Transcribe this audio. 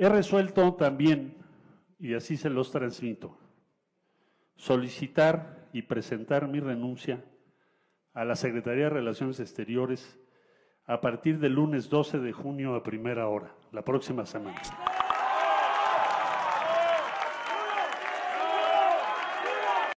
He resuelto también, y así se los transmito, solicitar y presentar mi renuncia a la Secretaría de Relaciones Exteriores a partir del lunes 12 de junio a primera hora, la próxima semana.